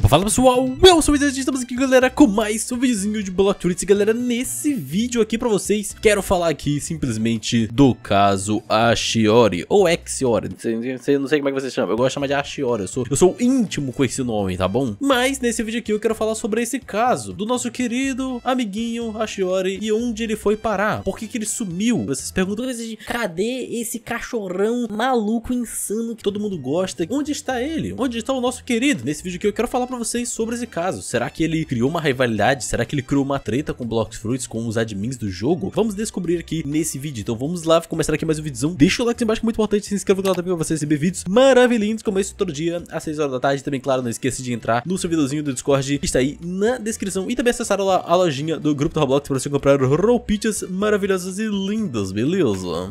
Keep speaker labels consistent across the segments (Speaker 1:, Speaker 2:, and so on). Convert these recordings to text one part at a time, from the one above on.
Speaker 1: Opa, fala pessoal, eu sou o e estamos aqui galera com mais um vizinho de Block Treats Galera, nesse vídeo aqui pra vocês, quero falar aqui simplesmente do caso Ashiori Ou Exiori, não sei como é que você chama, eu gosto de chamar de Ashiori eu sou, eu sou íntimo com esse nome, tá bom? Mas nesse vídeo aqui eu quero falar sobre esse caso Do nosso querido amiguinho Ashiori e onde ele foi parar Por que que ele sumiu? Vocês perguntam, cadê esse cachorrão maluco, insano que todo mundo gosta? Onde está ele? Onde está o nosso querido? Nesse vídeo aqui eu quero falar para vocês sobre esse caso. Será que ele criou uma rivalidade? Será que ele criou uma treta com Blox Fruits, com os admins do jogo? Vamos descobrir aqui nesse vídeo. Então vamos lá, começar aqui mais um vídeozão. Deixa o like embaixo, que é muito importante. Se inscreva no canal também para você receber vídeos maravilhinhos. começo todo dia, às 6 horas da tarde. Também, claro, não esqueça de entrar no servidorzinho do Discord que está aí na descrição. E também acessar a lojinha do grupo do Roblox para você comprar roupinhas maravilhosas e lindas, beleza?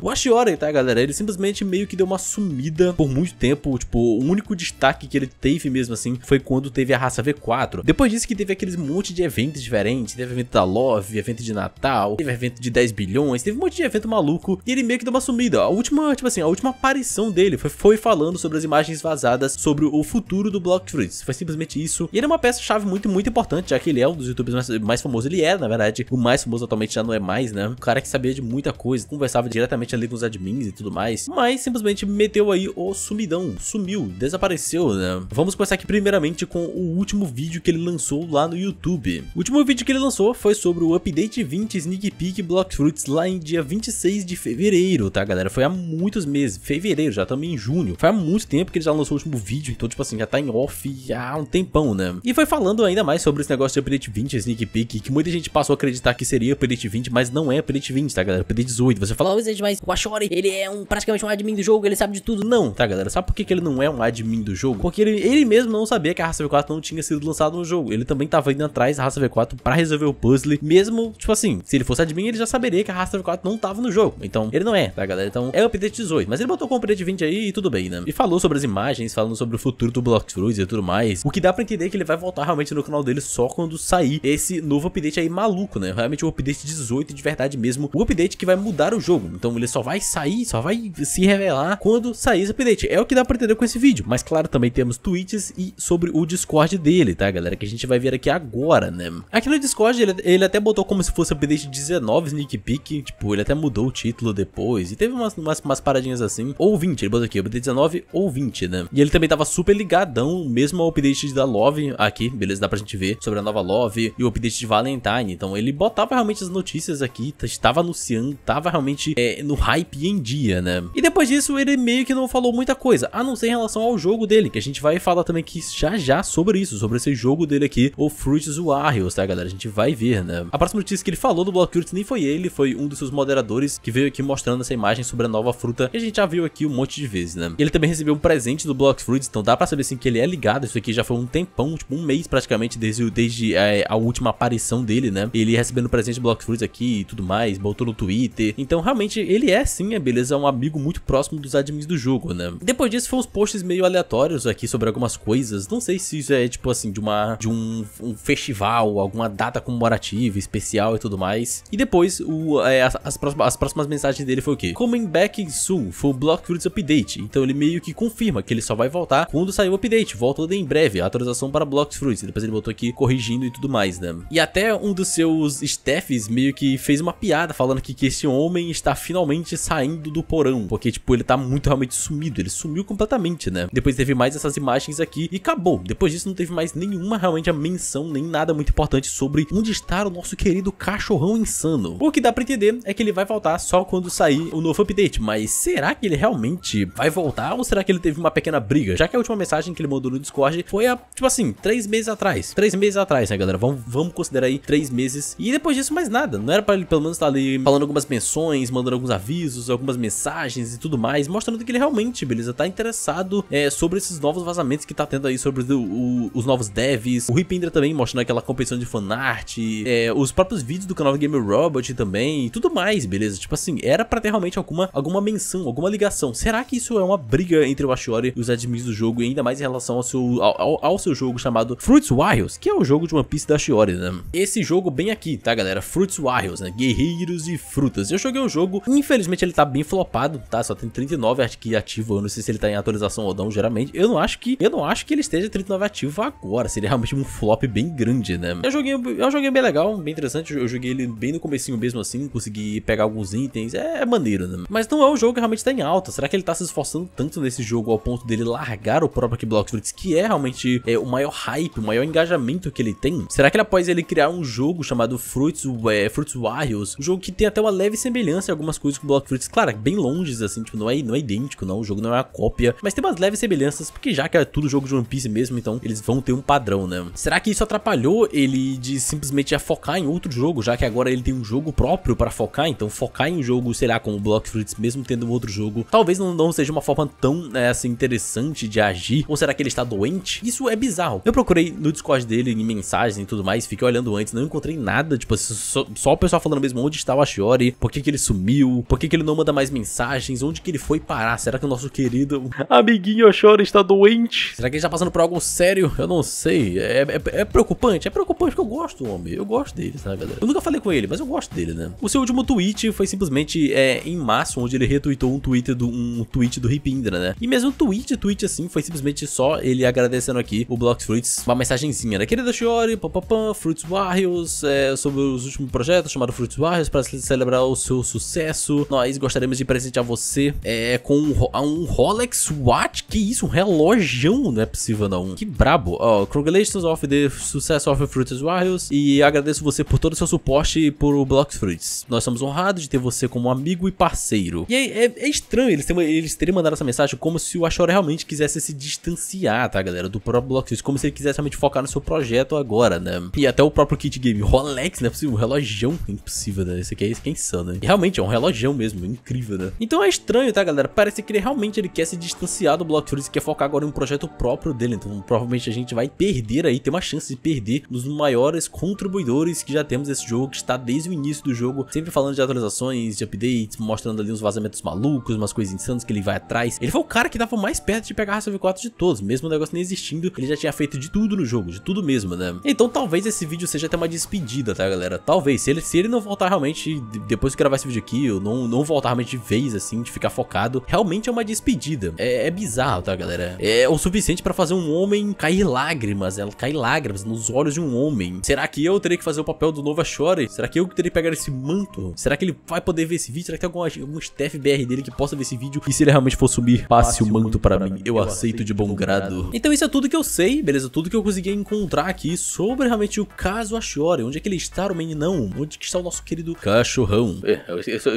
Speaker 1: O Ashiori, tá, galera? Ele simplesmente meio que deu uma sumida por muito tempo. Tipo, o único destaque que ele teve mesmo assim foi quando teve teve a raça V4. Depois disso que teve aqueles monte de eventos diferentes. Teve evento da Love, evento de Natal, teve evento de 10 bilhões, teve um monte de evento maluco. E ele meio que deu uma sumida. A última, tipo assim, a última aparição dele foi, foi falando sobre as imagens vazadas sobre o futuro do Block Fruits. Foi simplesmente isso. E ele é uma peça-chave muito, muito importante, já que ele é um dos youtubers mais, mais famosos. Ele é, na verdade, o mais famoso atualmente já não é mais, né? Um cara que sabia de muita coisa, conversava diretamente ali com os admins e tudo mais. Mas simplesmente meteu aí o sumidão. Sumiu, desapareceu, né? Vamos começar aqui primeiramente com o último vídeo que ele lançou lá no YouTube. O último vídeo que ele lançou foi sobre o update 20 Sneak Peek Block Fruits lá em dia 26 de fevereiro, tá galera? Foi há muitos meses, fevereiro, já também em junho. Foi há muito tempo que ele já lançou o último vídeo, então tipo assim, já tá em off há um tempão, né? E foi falando ainda mais sobre esse negócio de update 20 Sneak Peek, que muita gente passou a acreditar que seria update 20, mas não é update 20, tá galera? Update 18. Você fala, oh, mas o Ashore, ele é um, praticamente um admin do jogo, ele sabe de tudo. Não, tá galera? Sabe por que, que ele não é um admin do jogo? Porque ele, ele mesmo não sabia que a raça V4 4 não tinha sido lançado no jogo. Ele também tava indo atrás da raça V4 para resolver o puzzle. Mesmo, tipo assim, se ele fosse admin, ele já saberia que a raça V4 não tava no jogo. Então, ele não é, tá, galera? Então, é o update 18. Mas ele botou com o update 20 aí e tudo bem, né? E falou sobre as imagens, falando sobre o futuro do Blockfruits e tudo mais. O que dá pra entender é que ele vai voltar realmente no canal dele só quando sair esse novo update aí maluco, né? Realmente o update 18 de verdade mesmo. O update que vai mudar o jogo. Então, ele só vai sair, só vai se revelar quando sair esse update. É o que dá pra entender com esse vídeo. Mas, claro, também temos tweets e sobre o Discord Discord dele, tá, galera? Que a gente vai ver aqui agora, né? Aqui no Discord ele, ele até botou como se fosse update 19 sneak peek, tipo, ele até mudou o título depois e teve umas, umas, umas paradinhas assim, ou 20, ele botou aqui, update 19 ou 20, né? E ele também tava super ligadão, mesmo ao update da Love aqui, beleza? Dá pra gente ver sobre a nova Love e o update de Valentine, então ele botava realmente as notícias aqui, estava anunciando, tava realmente é, no hype em dia, né? E depois disso ele meio que não falou muita coisa, a não ser em relação ao jogo dele, que a gente vai falar também que já já sobre sobre isso, sobre esse jogo dele aqui, o Fruits Warriors, tá galera? A gente vai ver, né? A próxima notícia que ele falou do Blockcurts nem foi ele, foi um dos seus moderadores que veio aqui mostrando essa imagem sobre a nova fruta que a gente já viu aqui um monte de vezes, né? Ele também recebeu um presente do Block Fruits, então dá pra saber assim que ele é ligado, isso aqui já foi um tempão, tipo um mês praticamente desde, desde é, a última aparição dele, né? Ele recebendo presente do Block Fruits aqui e tudo mais, botou no Twitter, então realmente ele é sim, é beleza, um amigo muito próximo dos admins do jogo, né? Depois disso foi uns posts meio aleatórios aqui sobre algumas coisas, não sei se isso notícia é tipo assim, de uma de um, um festival, alguma data comemorativa, especial e tudo mais. E depois, o, é, as, as, próximas, as próximas mensagens dele foi o quê? Coming back soon, full Block Fruits Update. Então ele meio que confirma que ele só vai voltar quando sair o update, volta em breve, a atualização para block Fruits. E depois ele voltou aqui corrigindo e tudo mais, né? E até um dos seus staffs meio que fez uma piada falando que, que esse homem está finalmente saindo do porão, porque tipo, ele tá muito realmente sumido, ele sumiu completamente, né? Depois teve mais essas imagens aqui e acabou. Depois disso disso, não teve mais nenhuma realmente a menção, nem nada muito importante sobre onde está o nosso querido cachorrão insano. O que dá pra entender é que ele vai voltar só quando sair o novo update, mas será que ele realmente vai voltar ou será que ele teve uma pequena briga? Já que a última mensagem que ele mandou no Discord foi há, tipo assim, três meses atrás. Três meses atrás, né, galera? Vamos, vamos considerar aí três meses. E depois disso, mais nada. Não era pra ele pelo menos estar tá ali falando algumas menções, mandando alguns avisos, algumas mensagens e tudo mais, mostrando que ele realmente, beleza, tá interessado é, sobre esses novos vazamentos que tá tendo aí sobre o, o os novos devs, o Rui também mostrando aquela competição de fanart, é, os próprios vídeos do canal Game Robot também e tudo mais, beleza? Tipo assim, era pra ter realmente alguma, alguma menção, alguma ligação. Será que isso é uma briga entre o Ashiori e os admins do jogo, e ainda mais em relação ao seu, ao, ao, seu jogo chamado Fruits Wilds, que é o jogo de One Piece da Ashiori, né? Esse jogo bem aqui, tá galera? Fruits Wilds, né? Guerreiros e Frutas. Eu joguei o jogo, infelizmente ele tá bem flopado, tá? Só tem 39 que ativo, eu não sei se ele tá em atualização ou não, geralmente. Eu não acho que, eu não acho que ele esteja 39 ativo agora. Seria realmente um flop bem grande, né? Eu joguei, eu é joguei bem legal, bem interessante. Eu joguei ele bem no comecinho mesmo assim, consegui pegar alguns itens. É, é maneiro, né? Mas não é um jogo que realmente tá em alta. Será que ele tá se esforçando tanto nesse jogo ao ponto dele largar o próprio Block Fruits, que é realmente é, o maior hype, o maior engajamento que ele tem? Será que ele, após ele criar um jogo chamado Fruits, é, Fruits Warriors, um jogo que tem até uma leve semelhança em algumas coisas com Block Fruits, claro, bem longe, assim, tipo, não é, não é idêntico, não. O jogo não é uma cópia, mas tem umas leves semelhanças, porque já que é tudo jogo de One Piece mesmo, então eles vão ter um padrão, né? Será que isso atrapalhou ele de simplesmente já focar em outro jogo, já que agora ele tem um jogo próprio para focar, então focar em um jogo, sei lá, como Block Fruits, mesmo tendo um outro jogo, talvez não, não seja uma forma tão, é, assim, interessante de agir, ou será que ele está doente? Isso é bizarro. Eu procurei no Discord dele, em mensagens e tudo mais, fiquei olhando antes, não encontrei nada, tipo, assim, só, só o pessoal falando mesmo onde está o Ashiori, por que que ele sumiu, por que que ele não manda mais mensagens, onde que ele foi parar, será que o nosso querido amiguinho Ashiori está doente? Será que ele está passando por algo sério? sério, eu não sei. É, é, é preocupante, é preocupante que eu gosto do homem. Eu gosto dele, sabe, galera? Eu nunca falei com ele, mas eu gosto dele, né? O seu último tweet foi simplesmente é, em março, onde ele retweetou um tweet do um tweet do Ripindra, né? E mesmo tweet, tweet assim, foi simplesmente só ele agradecendo aqui o Blox Fruits, uma mensagenzinha, né? Querida Shiori, papapam, Fruits Warriors, é, sobre os últimos projetos chamado Fruits Warriors, para celebrar o seu sucesso. Nós gostaríamos de presentear você é, com um, um Rolex Watch. Que isso, um relógio, não é possível não. Que brabo. Ó, oh, congratulations of the success of Fruits Warriors e agradeço você por todo o seu suporte por Block Fruits. Nós estamos honrados de ter você como amigo e parceiro. E é, é, é estranho eles, terem, eles terem mandado essa mensagem como se o Ashore realmente quisesse se distanciar, tá, galera, do próprio Block Fruits, como se ele quisesse realmente focar no seu projeto agora, né? E até o próprio kit game Rolex, né? Possível, um relógio impossível, né? Esse aqui é, esse aqui é insano, né? E realmente é um relógio mesmo, incrível, né? Então é estranho, tá, galera? Parece que ele realmente ele quer se distanciar do Block Fruits e quer focar agora em um projeto próprio dele, então um, provavelmente a gente vai perder aí, tem uma chance de perder um dos maiores contribuidores que já temos desse jogo, que está desde o início do jogo, sempre falando de atualizações, de updates, mostrando ali uns vazamentos malucos, umas coisas insanas que ele vai atrás. Ele foi o cara que estava mais perto de pegar a Raça V4 de todos, mesmo o negócio nem existindo, ele já tinha feito de tudo no jogo, de tudo mesmo, né? Então talvez esse vídeo seja até uma despedida, tá galera? Talvez, se ele, se ele não voltar realmente, depois que gravar esse vídeo aqui, eu não, não voltar realmente de vez, assim, de ficar focado, realmente é uma despedida. É, é bizarro, tá galera? É o suficiente pra fazer um homem cair lágrimas, ela cai lágrimas nos olhos de um homem. Será que eu terei que fazer o papel do Nova Shore? Será que eu terei que pegar esse manto? Será que ele vai poder ver esse vídeo? Será que tem algum, algum staff BR dele que possa ver esse vídeo? E se ele realmente for subir, passe, passe o manto para mim. mim. Eu, eu aceito, aceito de bom grado. grado. Então isso é tudo que eu sei, beleza? Tudo que eu consegui encontrar aqui sobre realmente o caso Ashore. Onde é que ele está, o não? Onde que está o nosso querido cachorrão? É,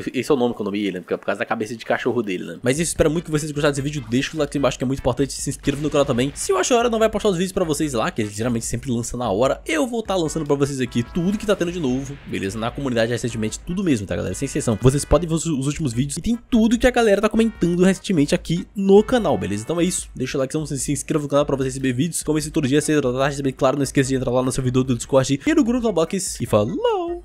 Speaker 1: esse é o nome que eu nomeei ele, né? Porque é por causa da cabeça de cachorro dele, né? Mas eu espero muito que vocês gostaram desse vídeo. Deixa o like aqui embaixo que é muito importante. Se inscreva no canal também. Se o Ashore não vai postar os vídeos pra vocês lá, que geralmente sempre lança na hora. Eu vou estar tá lançando pra vocês aqui tudo que tá tendo de novo, beleza? Na comunidade recentemente, tudo mesmo, tá galera? Sem exceção. Vocês podem ver os, últimos vídeos e tem tudo que a galera tá comentando recentemente aqui no canal, beleza? Então é isso. Deixa o like, se inscreva no canal pra você receber vídeos. Como esse todo dia, seja da tarde. Tá? bem claro, não esqueça de entrar lá no servidor do Discord e no grupo da Box. E falou!